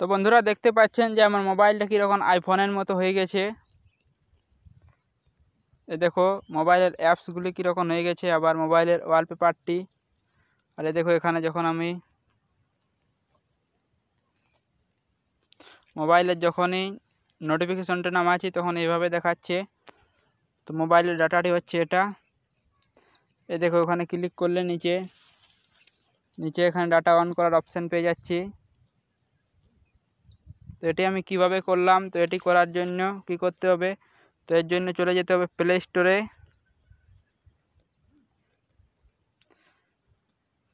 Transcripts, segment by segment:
তো বন্ধুরা দেখতে পাচ্ছেন যে আমার মোবাইলটা কীরকম আইফোনের মতো হয়ে গেছে এ দেখো মোবাইলের অ্যাপসগুলি কীরকম হয়ে গেছে আবার মোবাইলের ওয়ালপেপারটি আর এ দেখো এখানে যখন আমি মোবাইলের যখনই নোটিফিকেশনটা নামাচ্ছি তখন এইভাবে দেখাচ্ছে তো মোবাইলের ডাটাটি হচ্ছে এটা এ দেখো ওখানে ক্লিক করলে নিচে নিচে এখানে ডাটা অন করার অপশান পেয়ে যাচ্ছি তো এটি আমি কিভাবে করলাম তো এটি করার জন্য কি করতে হবে তো এর জন্য চলে যেতে হবে প্লে স্টোরে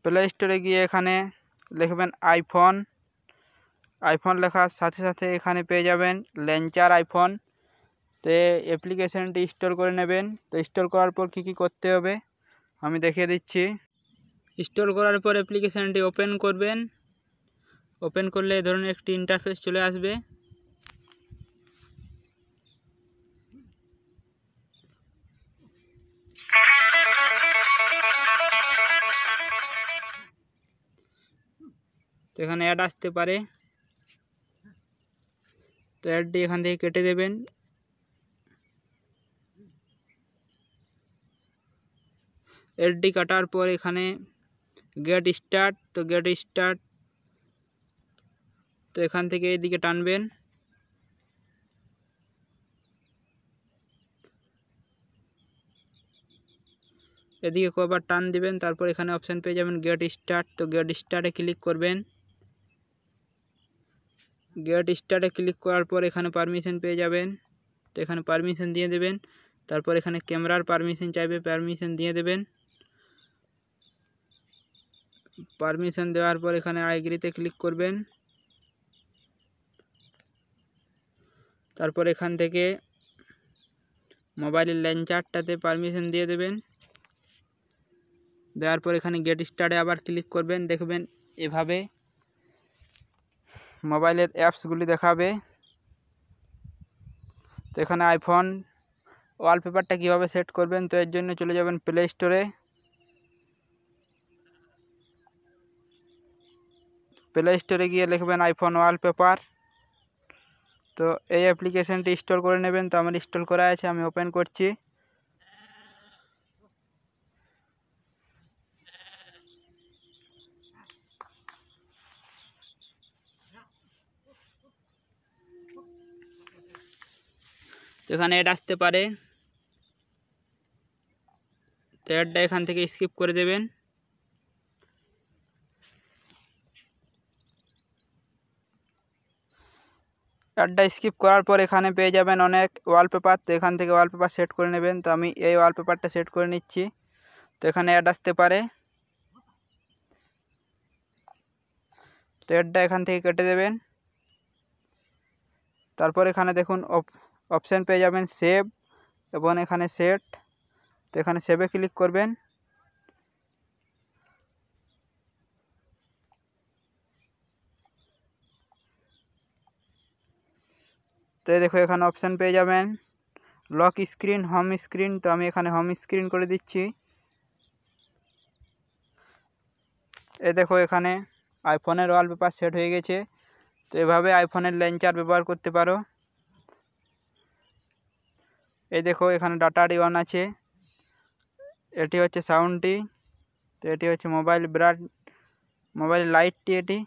প্লে স্টোরে গিয়ে এখানে লিখবেন আইফোন আইফোন লেখার সাথে সাথে এখানে পেয়ে যাবেন লেঞ্চার আইফোন তো অ্যাপ্লিকেশানটি ইনস্টল করে নেবেন তো ইনস্টল করার পর কি কি করতে হবে আমি দেখিয়ে দিচ্ছি ইনস্টল করার পর অ্যাপ্লিকেশানটি ওপেন করবেন ओपेन कर लेरण एक इंटरफेस चले आस तो ये एड आसते परे तो एडटी एखान केटे देवें एडटी काटार पर एखने गेट स्टार्ट तो गेट स्टार्ट তো এখান থেকে এদিকে টানবেন এদিকে কবার টান দিবেন তারপর এখানে অপশান পেয়ে যাবেন গেট স্টার্ট তো গেট স্টার্টে ক্লিক করবেন গেট স্টার্টে ক্লিক করার পর এখানে পারমিশন পেয়ে যাবেন তো এখানে পারমিশন দিয়ে দেবেন তারপর এখানে ক্যামেরার পারমিশন চাইবে পারমিশন দিয়ে দেবেন পারমিশন দেওয়ার পর এখানে আইগ্রিতে ক্লিক করবেন তারপর এখান থেকে মোবাইলের লাইন চারটাতে পারমিশন দিয়ে দেবেন দেওয়ার পর এখানে গেট স্টারে আবার ক্লিক করবেন দেখবেন এভাবে মোবাইলের অ্যাপসগুলি দেখাবে তো এখানে আইফোন ওয়ালপেপারটা কিভাবে সেট করবেন তো এর জন্য চলে যাবেন প্লে স্টোরে প্লে স্টোরে গিয়ে লিখবেন আইফোন ওয়ালপেপার তো এই অ্যাপ্লিকেশানটি ইনস্টল করে নেবেন তো আমার ইনস্টল করা আছে আমি ওপেন করছি তো এখানে অ্যাড আসতে পারে তো অ্যাডটা এখান থেকে স্কিপ করে দেবেন অডটা স্কিপ করার পর এখানে পেয়ে যাবেন অনেক ওয়ালপেপার এখান থেকে ওয়ালপেপার সেট করে নেবেন তো আমি এই ওয়ালপেপারটা সেট করে নিচ্ছি তো এখানে অ্যাড আসতে পারে তো অ্যাডটা এখান থেকে কেটে দেবেন তারপর এখানে দেখুন অপশন পেয়ে যাবেন সেভ এবং এখানে সেট তো এখানে সেভে ক্লিক করবেন তো দেখো এখানে অপশান পেয়ে যাবেন লক স্ক্রিন হোম স্ক্রিন তো আমি এখানে হোম স্ক্রিন করে দিচ্ছি এ দেখো এখানে আইফোনের ওয়ালপেপার সেট হয়ে গেছে তো এভাবে আইফোনের লেঞ্চার ব্যবহার করতে পারো এই দেখো এখানে ডাটা ডিওয়ান আছে এটি হচ্ছে সাউন্ডটি তো এটি হচ্ছে মোবাইল ব্রাড মোবাইল লাইটটি এটি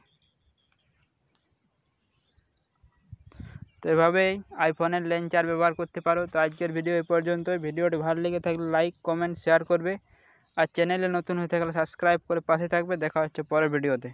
তো এভাবেই আইফোনের লেন্সার ব্যবহার করতে পারো তো আজকের ভিডিও এই পর্যন্তই ভিডিওটি ভালো লেগে থাকলে লাইক কমেন্ট শেয়ার করবে আর চ্যানেলে নতুন হয়ে থাকলে সাবস্ক্রাইব করে পাশে থাকবে দেখা হচ্ছে পরের ভিডিওতে